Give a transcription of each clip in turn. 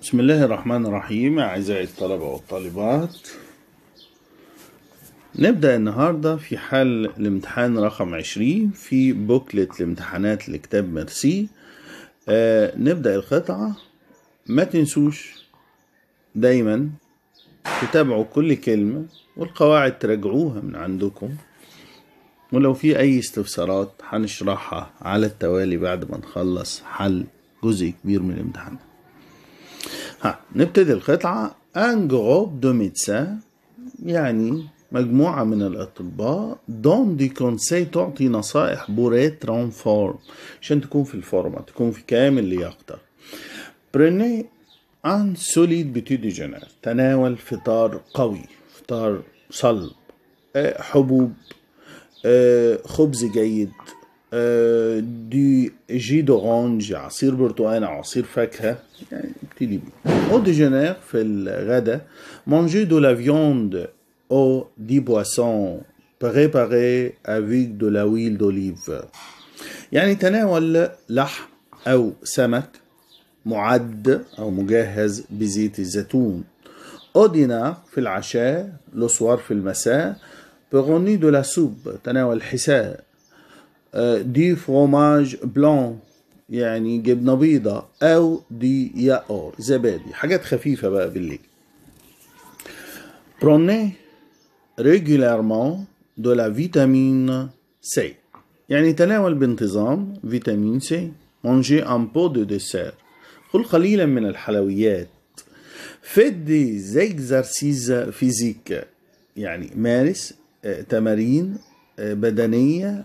بسم الله الرحمن الرحيم أعزائي الطلبة والطالبات نبدأ النهاردة في حل الامتحان رقم عشرين في بوكلت الامتحانات لكتاب مرسي آه نبدأ القطعة ما تنسوش دايما تتابعوا كل كلمة والقواعد تراجعوها من عندكم ولو في أي استفسارات هنشرحها على التوالي بعد ما نخلص حل جزء كبير من الامتحانات ها نبتدي القطعة ان جروب دو médecins يعني مجموعة من الأطباء دون دي كونسي تعطي نصائح بوري فورم عشان تكون في الفورمة تكون في كامل لياقتك بريني ان سوليد بيتي دي جنر تناول فطار قوي فطار صلب حبوب خبز جيد آه، دي جي دورانج عصير برتقال او عصير فاكهه يعني بيه او ديجينير في الغداء مانجي دو لا فيوند او دي بواسون بريباري افيك دو لا ويل دوليف يعني تناول لحم او سمك معد او مجهز بزيت الزيتون او دينار في العشاء لو في المساء بغوني دو لا سوب تناول حساء آه، دي فروماج بلون يعني جبنه بيضة او دي ياور زبادي حاجات خفيفه بقى بالليل بروني ريجولارمون دو لا فيتامين سي يعني تناول بانتظام فيتامين سي. مونجي ان بو دو ديسير كل قليلا من الحلويات. فدي زيكزارسيز فيزيك يعني مارس آه، تمارين آه، بدنية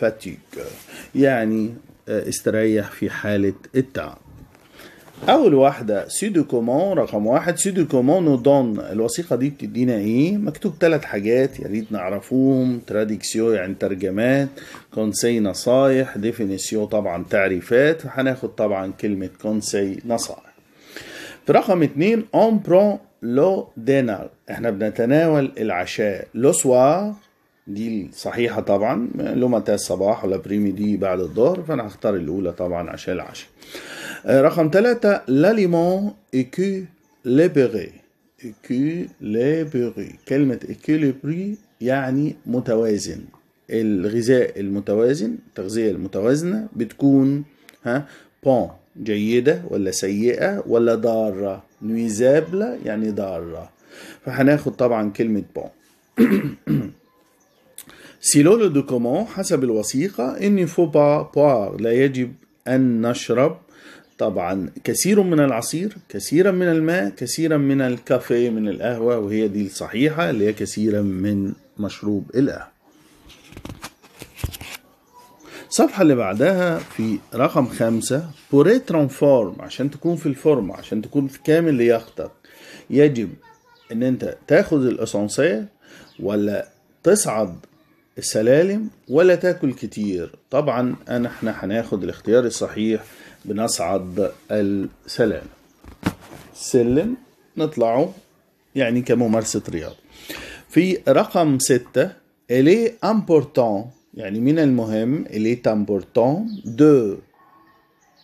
فاتيك يعني آه، استريح في حالة التعب أول واحدة سيدو كومون رقم واحد سيدو كومون دون الوثيقة دي بتدينا إيه؟ مكتوب تلات حاجات يا ريت نعرفوهم تراديكسيو يعني ترجمات كونسي نصايح ديفينيسيو طبعا تعريفات هناخد طبعا كلمة كونسي نصائح في رقم اتنين اون برون لو دينار احنا بنتناول العشاء لو سوار دي الصحيحة طبعا لومتا الصباح ولا بريمي دي بعد الظهر فأنا هختار الأولى طبعا عشان العشاء آه، رقم ثلاثة لاليمون إكو لبغي إكو لبغي كلمة إكو لبري يعني متوازن الغذاء المتوازن التغذية المتوازنة بتكون ها بون جيدة ولا سيئة ولا ضارة نويزابلة يعني ضارة فهناخد طبعا كلمة بون لو دو كومون حسب الوثيقة, إن فو با pas لا يجب أن نشرب طبعا كثير من العصير كثيرا من الماء كثيرا من الكافيه من القهوة وهي دي الصحيحة اللي هي كثيرا من مشروب القهوة الصفحة اللي بعدها في رقم خمسة بوري ترانفورم عشان تكون في الفورمة عشان تكون في كامل لياقتك يجب ان انت تاخد الاسانسير ولا تصعد سلالم ولا تاكل كتير طبعا أنا احنا هناخد الاختيار الصحيح بنصعد السلالم سلم نطلعه يعني كممارسة رياضة في رقم ستة إلي امبورتون يعني من المهم إلي تامبورتون دو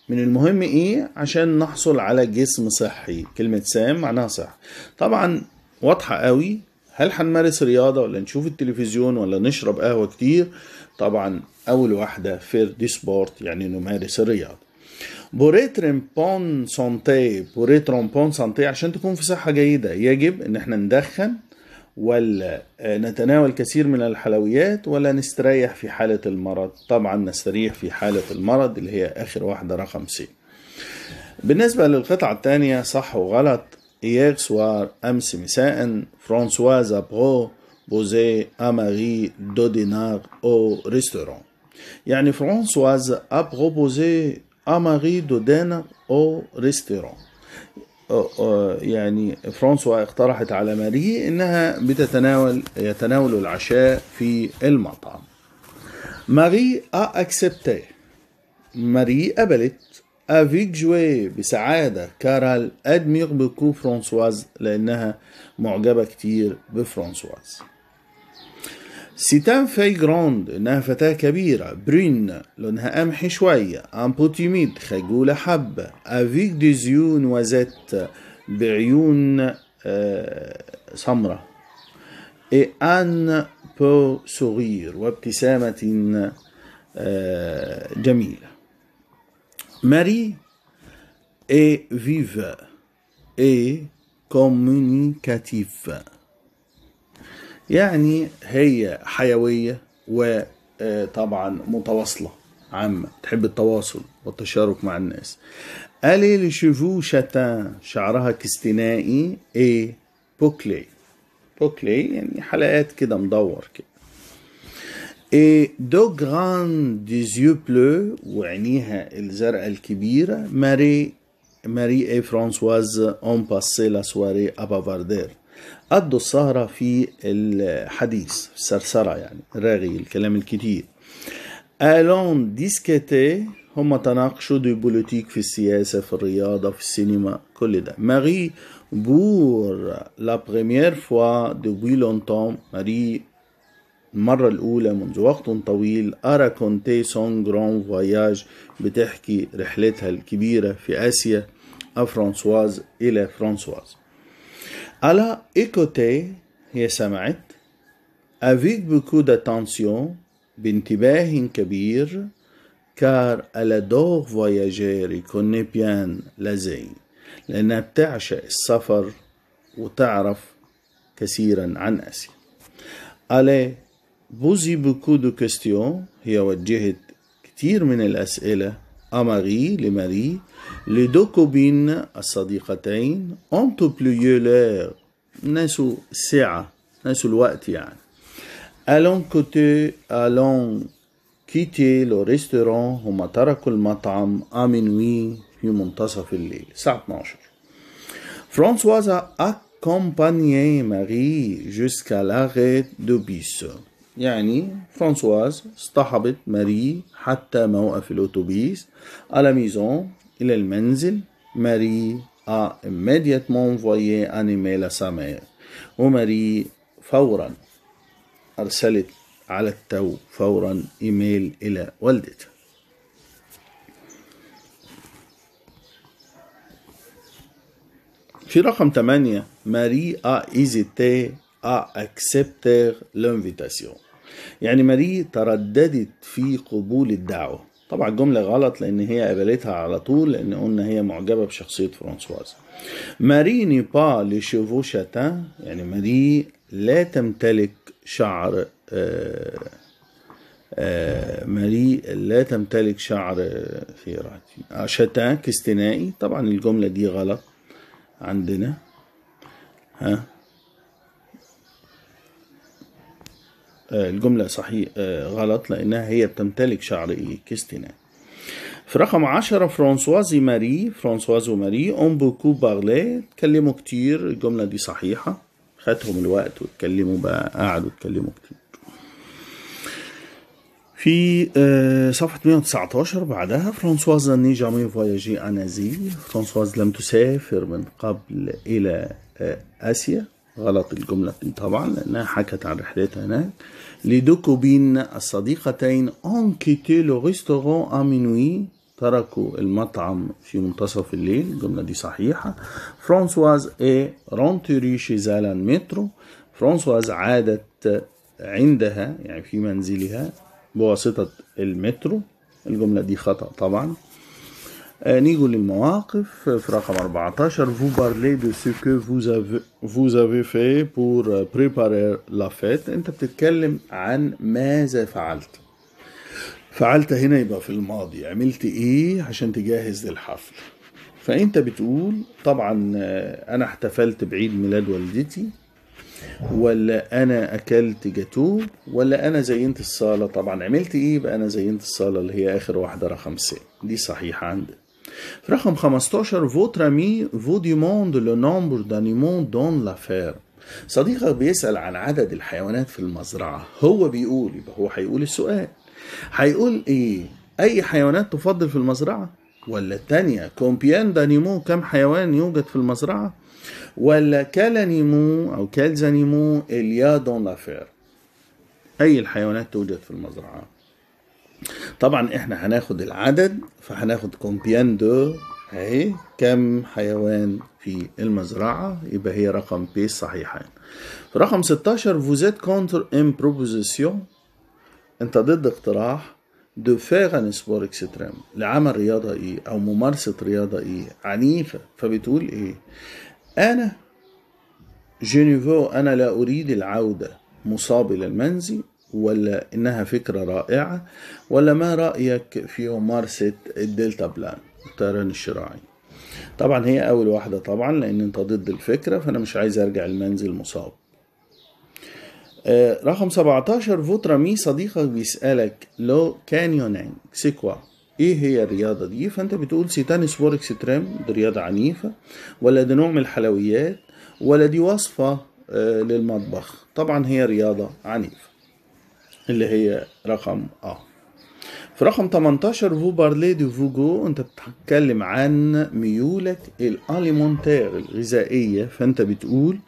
من المهم ايه عشان نحصل على جسم صحي كلمة سام معناها صح طبعا واضحة قوي هل هنمارس رياضه ولا نشوف التلفزيون ولا نشرب قهوه كتير طبعا اول واحده فير دي سبورت يعني نمارس الرياضه بوري ترمبون سانتي بوري ترمبون سانتي عشان تكون في صحه جيده يجب ان احنا ندخن ولا نتناول كثير من الحلويات ولا نستريح في حالة المرض طبعا نستريح في حالة المرض اللي هي آخر واحدة رقم سي بالنسبة للقطعة الثانية صح وغلط Hier soir, أمس مساء فرانسواز deux dinars au دو Yani أو a يعني فرانسواز Marie deux dinars دو restaurant. أو ريستورون يعني فرانسوا اقترحت على ماري انها بتتناول يتناول العشاء في المطعم ماري ا اكسبتي ماري قبلت افيك جوي بسعادة كارل ادمير بكو فرانسواز لأنها معجبة كتير بفرانسواز سيتان في جروند إنها فتاة كبيرة برين لونها قمحي شوية ام بوتيميد خجولة حبة أفيك ديزيون وزت بعيون سمرة إي أن بو صغير وابتسامة جميلة Marie est vive et communicative يعني هي حيوية وطبعا آه، متواصلة عامة تحب التواصل والتشارك مع الناس ألي لشيفو شتان شعرها كستنائي اي بوكلي بوكلي يعني حلقات كده مدور كده إيه دو دي زيو بلو وعينيها الزرقاء الكبيرة ماري ماري اي فرانسواز اون باسي لا سواري ابافاردير قضوا السهرة في الحديث السرسرة يعني راغي الكلام الكتير الون ديسكيتي هم تناقشوا دي بوليتيك في السياسة في الرياضة في السينما كل ده ماري بور لا بريمير فوا بوي لونتون ماري المرة الأولى منذ وقت طويل أرى كونتي سون جران فواياج بتحكي رحلتها الكبيرة في آسيا أفرانسواز إلى فرانسواز ألا إيكوتي هي سمعت أفيك بكو داتانسيون بانتباه كبير كار ألا دوغ فواياجيري كوني بيان لزين لأنها بتعشق السفر وتعرف كثيرا عن آسيا ألا بوزي beaucoup de questions il هي وجهت كثير من الأسئلة à Marie, les deux copines الصديقتين ont oublié l'heure نسوا ساعة نسوا الوقت يعني Allons côté allant quitter le restaurant هما تركوا المطعم à في منتصف الليل الساعة 12 Françoise a accompagné Marie jusqu'à l'arrêt de bus. يعني فرانسواز اصطحبت ماري حتى موقف الأوتوبيس à la maison إلى المنزل ماري a immédiatement envoyé un email à sa mère وماري فورا أرسلت على التو فورا إيميل إلى والدتها في رقم 8 ماري a hésité à accepter l'invitation يعني ماري ترددت في قبول الدعوة طبعا الجملة غلط لأن هي قبلتها على طول لأن قلنا هي معجبة بشخصية فرانسواز ماري نيبا لشيفو شاتان يعني ماري لا تمتلك شعر آه، آه، ماري لا تمتلك شعر في شتان كاستنائي طبعا الجملة دي غلط عندنا ها آه، الجملة صحيح آه، غلط لأنها هي بتمتلك شعر إيه إيكستنا في رقم عشرة فرانسوازي ماري فرانسواز ماري أم بوكو بارلي اتكلموا كتير الجملة دي صحيحة خدهم الوقت واتكلموا بقى قعدوا اتكلموا كتير في آه، صفحة 119 بعدها فرانسواز ني جامي فواياجي أنازي فرانسواز لم تسافر من قبل إلى آسيا غلط الجملة دي طبعا لأنها حكت عن رحلتها هناك Les deux copines الصديقتين ont quitté le restaurant à minuit تركوا المطعم في منتصف الليل الجملة دي صحيحة فرانسواز اي رونتوري شيزالا مترو فرانسواز عادت عندها يعني في منزلها بواسطة المترو الجملة دي خطأ طبعا نيجوا للمواقف في رقم 14 vous parlez de ce que vous avez vous avez fait pour euh, préparer la fête انت بتتكلم عن ماذا فعلت فعلت هنا يبقى في الماضي عملت ايه عشان تجهز للحفل فانت بتقول طبعا انا احتفلت بعيد ميلاد والدتي ولا انا اكلت جاتو ولا انا زينت الصاله طبعا عملت ايه بقى انا زينت الصاله اللي هي اخر واحده رقم 6 دي صحيحه عندك رقم 15 votre ami vous demande لو nombre d'animaux دون لافير صديقك بيسأل عن عدد الحيوانات في المزرعة هو بيقول يبقى هو هيقول السؤال هيقول ايه اي حيوانات تفضل في المزرعة ولا التانية كومبيان دانيمو كم حيوان يوجد في المزرعة ولا كالانيمو او كالزانيمو اليا دون لافير اي الحيوانات توجد في المزرعه طبعا احنا هناخد العدد فهناخد كومبيان دو اهي كم حيوان في المزرعة يبقى هي رقم بي صحيحه رقم 16 فوزيت كونتر ان بروبوزيسيون انت ضد اقتراح دو فيغ ان سبور اكستريم لعمل رياضة ايه او ممارسة رياضة ايه عنيفة فبتقول ايه انا جينيفو انا لا اريد العودة مصاب الى المنزل ولا إنها فكرة رائعة ولا ما رأيك في ممارسة الدلتا بلان الطيران الشراعي طبعا هي أول واحدة طبعا لأن أنت ضد الفكرة فأنا مش عايز أرجع المنزل مصاب آه، رقم 17 فوترامي صديقك بيسألك لو كانيونينج سيكوا ايه هي الرياضة دي فانت بتقول سيتانس وركس اكستريم دي رياضة عنيفة ولا دي نوع من الحلويات ولا دي وصفة آه، للمطبخ طبعا هي رياضة عنيفة اللي هي رقم اه في رقم 18 فو بارلي دو فوجو انت بتتكلم عن ميولك الاليمونتير الغذائيه فانت بتقول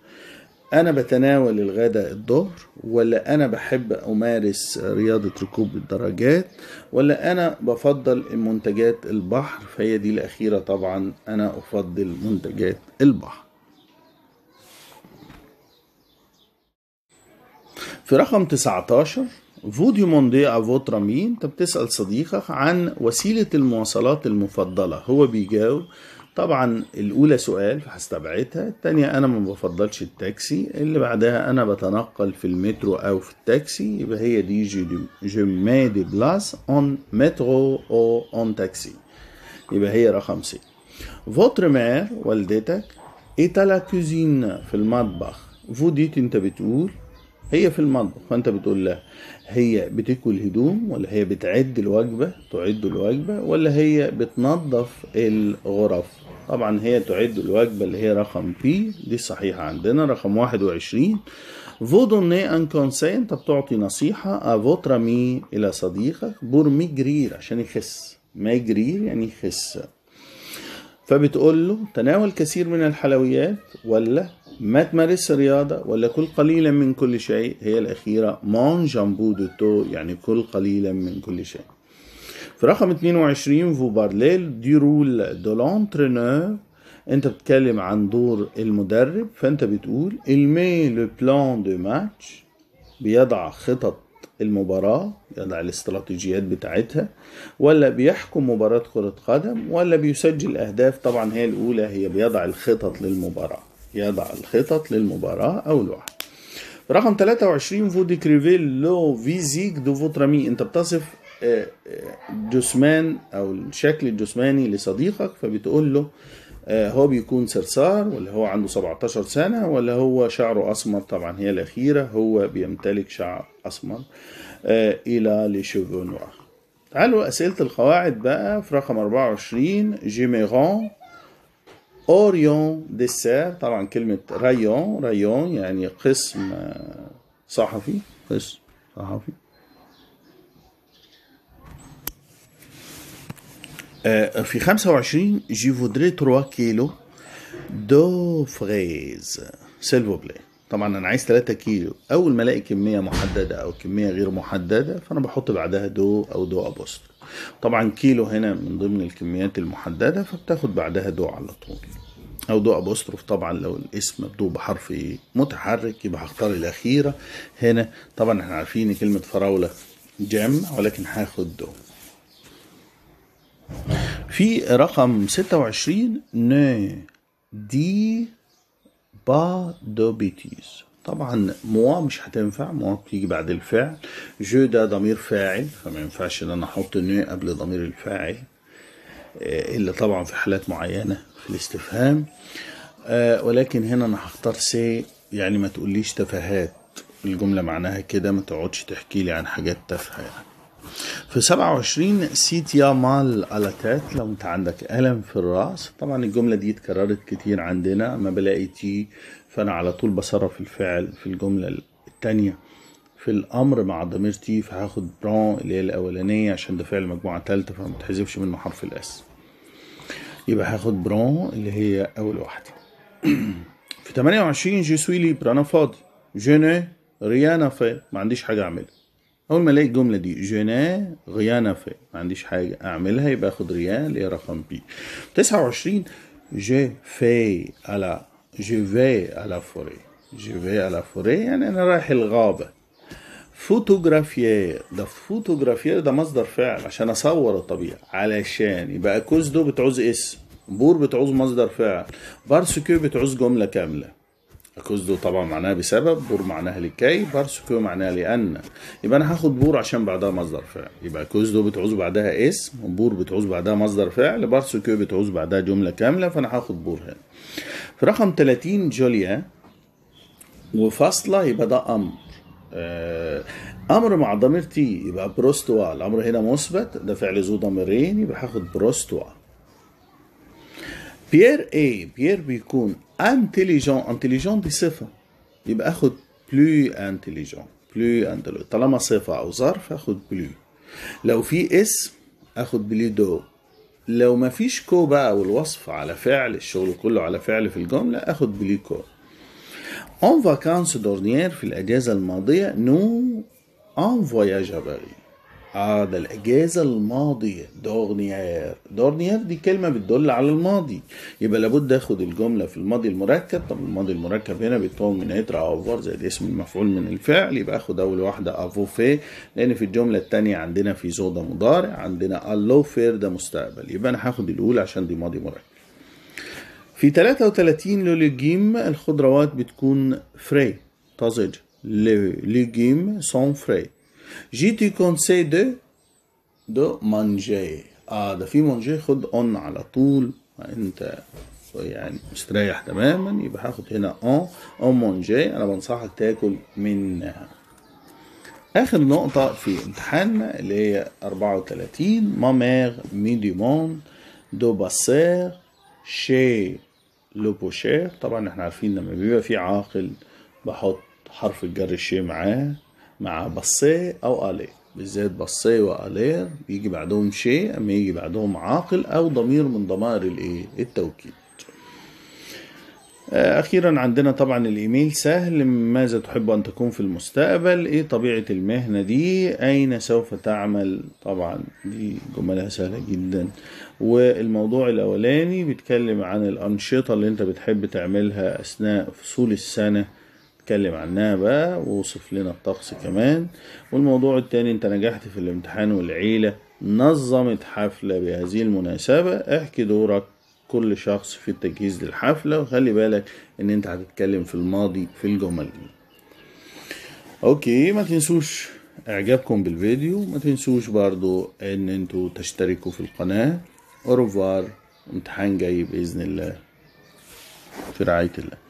انا بتناول الغداء الظهر ولا انا بحب امارس رياضه ركوب الدراجات ولا انا بفضل منتجات البحر فهي دي الاخيره طبعا انا افضل منتجات البحر في رقم 19 vous demandez à votre ami انت بتسأل صديقك عن وسيلة المواصلات المفضلة هو بيجاوب طبعا الأولى سؤال فهستبعدها التانية أنا ما بفضلش التاكسي اللي بعدها أنا بتنقل في المترو أو في التاكسي يبقى هي دي جو جو مي دي بلاس أون مترو أو أون تاكسي يبقى هي رقم سي فوتر مير والدتك إيتا لا كوزين في المطبخ فو ديت أنت بتقول هي في المطبخ فانت بتقول لها هي بتاكل الهدوم ولا هي بتعد الوجبه تعد الوجبه ولا هي بتنظف الغرف طبعا هي تعد الوجبه اللي هي رقم بي دي صحيحه عندنا رقم 21 فو دوني ان كونسي انت بتعطي نصيحه افوترا مي الى صديقك بورمي جرير عشان يخس ما جرير يعني يخس فبتقول له تناول كثير من الحلويات ولا ما تمارس رياضة ولا كل قليلا من كل شيء هي الأخيرة مون جامبو دو تو يعني كل قليلا من كل شيء في رقم 22 فو بارليل دي رول دو لونترينور انت بتتكلم عن دور المدرب فانت بتقول المي لو بلان دو ماتش بيضع خطط المباراة يضع الاستراتيجيات بتاعتها ولا بيحكم مباراة كرة قدم ولا بيسجل أهداف طبعا هي الأولى هي بيضع الخطط للمباراة يضع الخطط للمباراة أو لوحة رقم 23 فو ديكريفي لو فيزيك دو فوتر امي انت بتصف آه، آه، جسمان او الشكل الجسماني لصديقك فبتقول له آه، هو بيكون سرسار ولا هو عنده 17 سنة ولا هو شعره أسمر طبعا هي الأخيرة هو بيمتلك شعر أسمر إلى لشيفو نوار تعالوا أسئلة القواعد بقى في رقم 24 جيميرون اوريون ديسير طبعا كلمة رايون رايون يعني قسم آه، صحفي قسم صحفي آه، في 25 جي فودري 3 كيلو دو فريز سيلفو بلاي طبعا انا عايز 3 كيلو اول ما الاقي كميه محدده او كميه غير محدده فانا بحط بعدها دو او دو ابوست طبعا كيلو هنا من ضمن الكميات المحددة فبتاخد بعدها دو على طول او دو ابوستروف طبعا لو الاسم مبدوء بحرف متحرك يبقى هختار الاخيره هنا طبعا احنا عارفين كلمه فراوله جام ولكن هاخد دو في رقم 26 ن دي با دو بيتيز طبعا موا مش هتنفع موا بتيجي بعد الفعل جو ده ضمير فاعل فما ينفعش ان انا احط نو قبل ضمير الفاعل آه، الا طبعا في حالات معينه في الاستفهام آه، ولكن هنا انا هختار سي يعني ما تقوليش تفاهات الجمله معناها كده ما تقعدش تحكي لي عن حاجات تافهه يعني في 27 سيت يا مال ألاتات لو انت عندك ألم في الرأس طبعا الجملة دي اتكررت كتير عندنا اما بلاقي تي فأنا على طول بصرف الفعل في الجملة التانية في الأمر مع ضميرتي فهاخد بران اللي هي الأولانية عشان ده فعل مجموعة تالتة فمتحذفش منه حرف الأس يبقى هاخد بران اللي هي أول واحدة في 28 جو سوي ليبر أنا فاضي جو ريانا في ما عنديش حاجة أعملها أول ما ألاقي الجملة دي جو ريانا غيانا في ما عنديش حاجة أعملها يبقى آخد ريان اللي هي رقم بي 29 جي في على جو في à la forêt جو à la forêt يعني انا رايح الغابه فوتوغرافيير ده فوتوغرافيير ده مصدر فعل عشان اصور الطبيعه علشان يبقى كوز دو بتعوز اسم بور بتعوز مصدر فعل بارسكيو بتعوز جمله كامله اكوزدو طبعا معناها بسبب بور معناها لكي بارسكو معناها لان يبقى انا هاخد بور عشان بعدها مصدر فعل يبقى دو بتعوز بعدها اسم بور بتعوز بعدها مصدر فعل بارسكو بتعوز بعدها جمله كامله فانا هاخد بور هنا في رقم 30 جوليا وفاصله يبقى ده امر آه، امر مع ضمير تي يبقى بروستوال الامر هنا مثبت ده فعل ذو ضميرين يبقى هاخد بروستوال بيير اي بيير بيكون انتليجون انتليجون دي صفه يبقى اخد بلو انتليجون بلو انتليجون طالما صفه او ظرف اخد بلو لو في اسم اخد بلي دو لو ما فيش كو بقى والوصف على فعل الشغل كله على فعل في الجمله اخد بلي كو اون فاكانس دورنيير في الاجازه الماضيه نو اون فواياج ا باريس على آه، الأجازة الماضية دورنيير دورنيير دي كلمة بتدل على الماضي يبقى لابد أخد الجملة في الماضي المركب طب الماضي المركب هنا بيتكون من إتر أوفر زائد اسم المفعول من الفعل يبقى أخد أول واحدة افو في لأن في الجملة التانية عندنا في زو ده مضارع عندنا ألو فير ده مستقبل يبقى أنا هاخد الأولى عشان دي ماضي مركب في 33 لوليجيم الخضروات بتكون فري طازجة ليجيم سون فري جي تو كونسيدر دو مانجي اه ده في مانجي خد اون على طول انت يعني مستريح تماما يبقى هاخد هنا اون اون مانجي انا بنصحك تاكل منها اخر نقطة في امتحاننا اللي هي 34 مامير مون دو باسير شي لو بوشير طبعا احنا عارفين لما بيبقى في عاقل بحط حرف الجر الشي معاه مع بصي أو آلي بالذات بصي وآلير يجي بعدهم شيء أما يجي بعدهم عاقل أو ضمير من ضمائر الإيه التوكيد آه، أخيرا عندنا طبعا الإيميل سهل ماذا تحب أن تكون في المستقبل إيه طبيعة المهنة دي أين سوف تعمل طبعا دي جملها سهلة جدا والموضوع الأولاني بيتكلم عن الأنشطة اللي أنت بتحب تعملها أثناء فصول السنة اتكلم عنها بقى ووصف لنا الطقس كمان والموضوع التاني انت نجحت في الامتحان والعيلة نظمت حفلة بهذه المناسبة احكي دورك كل شخص في التجهيز للحفلة وخلي بالك ان انت هتتكلم في الماضي في الجمل دي اوكي ما تنسوش اعجابكم بالفيديو ما تنسوش برضو ان انتوا تشتركوا في القناة اوروفار امتحان جاي بإذن الله في رعاية الله